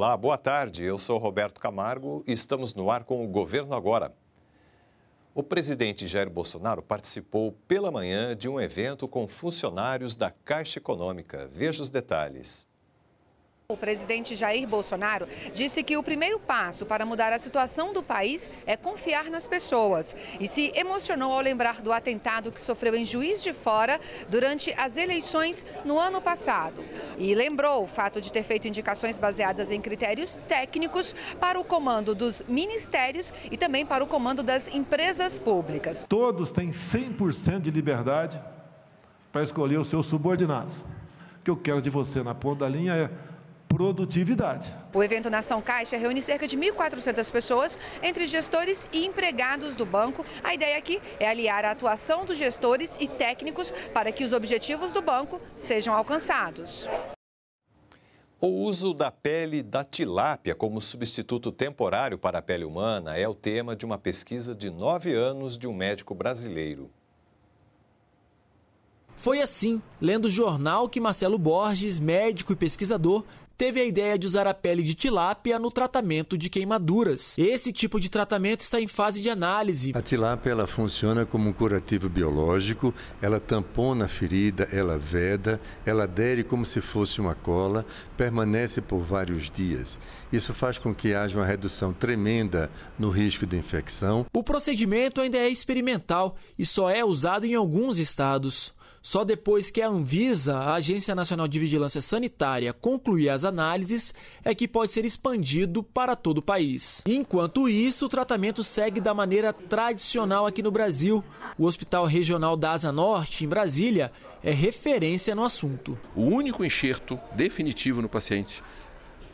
Olá, boa tarde. Eu sou Roberto Camargo e estamos no ar com o Governo Agora. O presidente Jair Bolsonaro participou pela manhã de um evento com funcionários da Caixa Econômica. Veja os detalhes. O presidente Jair Bolsonaro disse que o primeiro passo para mudar a situação do país é confiar nas pessoas e se emocionou ao lembrar do atentado que sofreu em Juiz de Fora durante as eleições no ano passado. E lembrou o fato de ter feito indicações baseadas em critérios técnicos para o comando dos ministérios e também para o comando das empresas públicas. Todos têm 100% de liberdade para escolher os seus subordinados. O que eu quero de você na ponta da linha é produtividade. O evento Nação Caixa reúne cerca de 1.400 pessoas, entre gestores e empregados do banco. A ideia aqui é aliar a atuação dos gestores e técnicos para que os objetivos do banco sejam alcançados. O uso da pele da tilápia como substituto temporário para a pele humana é o tema de uma pesquisa de nove anos de um médico brasileiro. Foi assim, lendo o jornal, que Marcelo Borges, médico e pesquisador, teve a ideia de usar a pele de tilápia no tratamento de queimaduras. Esse tipo de tratamento está em fase de análise. A tilápia ela funciona como um curativo biológico, ela tampona a ferida, ela veda, ela adere como se fosse uma cola, permanece por vários dias. Isso faz com que haja uma redução tremenda no risco de infecção. O procedimento ainda é experimental e só é usado em alguns estados. Só depois que a Anvisa, a Agência Nacional de Vigilância Sanitária, concluir as análises, é que pode ser expandido para todo o país. Enquanto isso, o tratamento segue da maneira tradicional aqui no Brasil. O Hospital Regional da Asa Norte, em Brasília, é referência no assunto. O único enxerto definitivo no paciente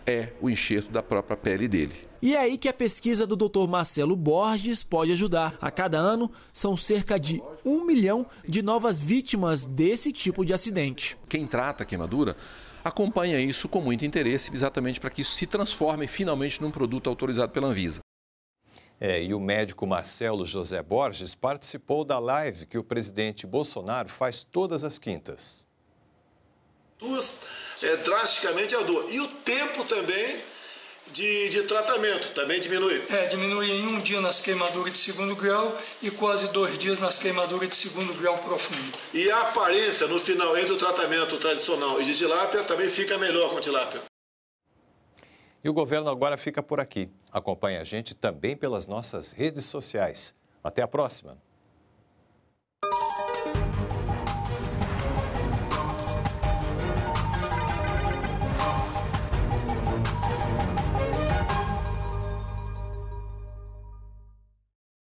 é o enxerto da própria pele dele. E é aí que a pesquisa do Dr. Marcelo Borges pode ajudar. A cada ano, são cerca de um milhão de novas vítimas desse tipo de acidente. Quem trata a queimadura acompanha isso com muito interesse, exatamente para que isso se transforme finalmente num produto autorizado pela Anvisa. É, e o médico Marcelo José Borges participou da live que o presidente Bolsonaro faz todas as quintas. Tusta é, drasticamente é a dor. E o tempo também de, de, tratamento também diminui? É, diminui em um dia nas queimaduras de segundo grau e quase dois dias nas queimaduras de segundo grau profundo. E a aparência no final entre o tratamento tradicional e de tilápia também fica melhor com tilápia? E o governo agora fica por aqui. Acompanhe a gente também pelas nossas redes sociais. Até a próxima!